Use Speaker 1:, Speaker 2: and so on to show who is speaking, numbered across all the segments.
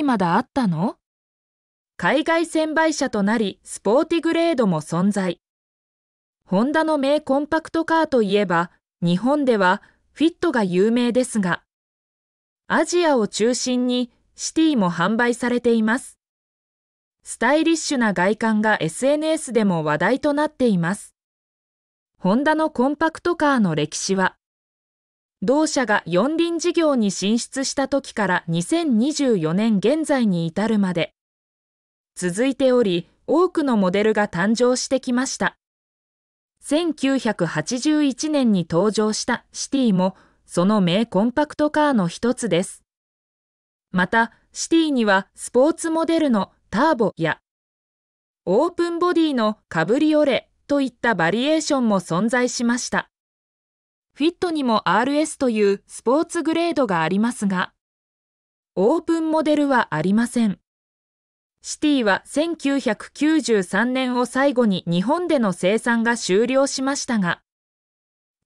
Speaker 1: ーまだあったの海外専売車となり、スポーティグレードも存在。ホンダの名コンパクトカーといえば、日本ではフィットが有名ですが、アジアを中心にシティも販売されています。スタイリッシュな外観が SNS でも話題となっています。ホンダのコンパクトカーの歴史は、同社が四輪事業に進出した時から2024年現在に至るまで続いており多くのモデルが誕生してきました1981年に登場したシティもその名コンパクトカーの一つですまたシティにはスポーツモデルのターボやオープンボディのカブリオレといったバリエーションも存在しましたフィットにも RS というスポーツグレードがありますが、オープンモデルはありません。シティは1993年を最後に日本での生産が終了しましたが、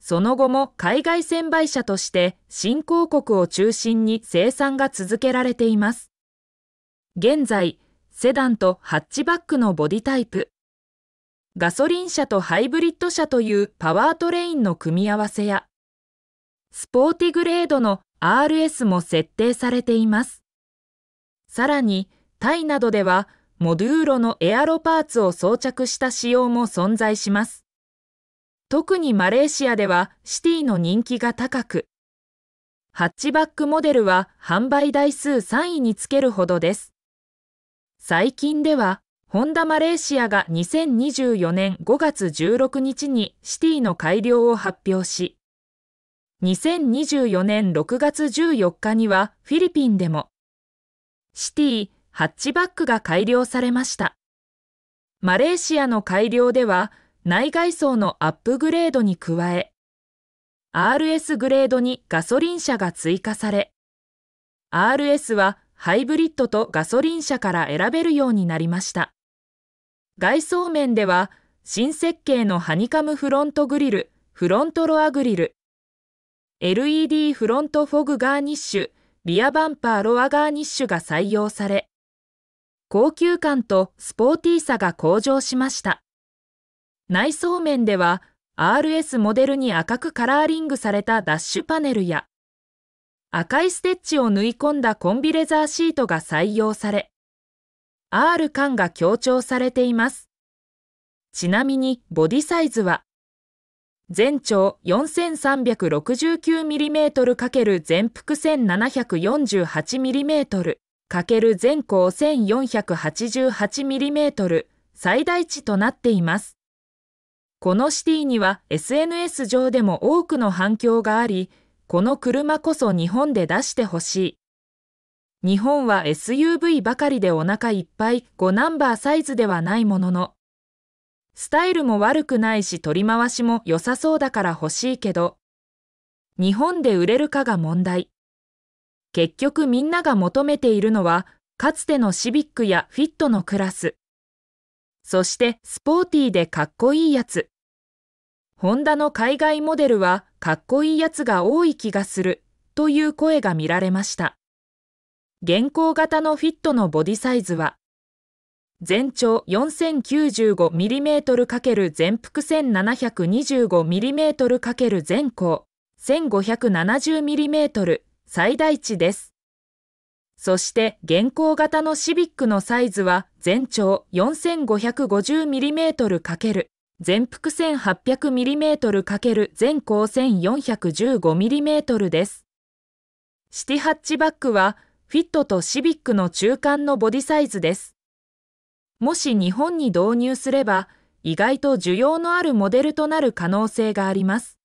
Speaker 1: その後も海外専売車として新興国を中心に生産が続けられています。現在、セダンとハッチバックのボディタイプ、ガソリン車とハイブリッド車というパワートレインの組み合わせや、スポーティグレードの RS も設定されています。さらに、タイなどでは、モデューロのエアロパーツを装着した仕様も存在します。特にマレーシアではシティの人気が高く、ハッチバックモデルは販売台数3位につけるほどです。最近では、ホンダマレーシアが2024年5月16日にシティの改良を発表し、2024年6月14日にはフィリピンでも、シティ、ハッチバックが改良されました。マレーシアの改良では、内外装のアップグレードに加え、RS グレードにガソリン車が追加され、RS はハイブリッドとガソリン車から選べるようになりました。外装面では新設計のハニカムフロントグリル、フロントロアグリル、LED フロントフォグガーニッシュ、リアバンパーロアガーニッシュが採用され、高級感とスポーティーさが向上しました。内装面では RS モデルに赤くカラーリングされたダッシュパネルや赤いステッチを縫い込んだコンビレザーシートが採用され、R 感が強調されています。ちなみにボディサイズは全長 4369mm× 全幅 1748mm かける全高 1488mm 最大値となっています。このシティには SNS 上でも多くの反響があり、この車こそ日本で出してほしい日本は SUV ばかりでお腹いっぱい5ナンバーサイズではないものの、スタイルも悪くないし取り回しも良さそうだから欲しいけど、日本で売れるかが問題。結局みんなが求めているのは、かつてのシビックやフィットのクラス。そしてスポーティーでかっこいいやつ。ホンダの海外モデルはかっこいいやつが多い気がするという声が見られました。現行型のフィットのボディサイズは、全長 4095mm× 全幅 1725mm× 全高 1570mm 最大値です。そして現行型のシビックのサイズは全長 4550mm× 全幅 1800mm× 全高 1415mm です。シティハッチバックはフィットとシビックの中間のボディサイズです。もし日本に導入すれば、意外と需要のあるモデルとなる可能性があります。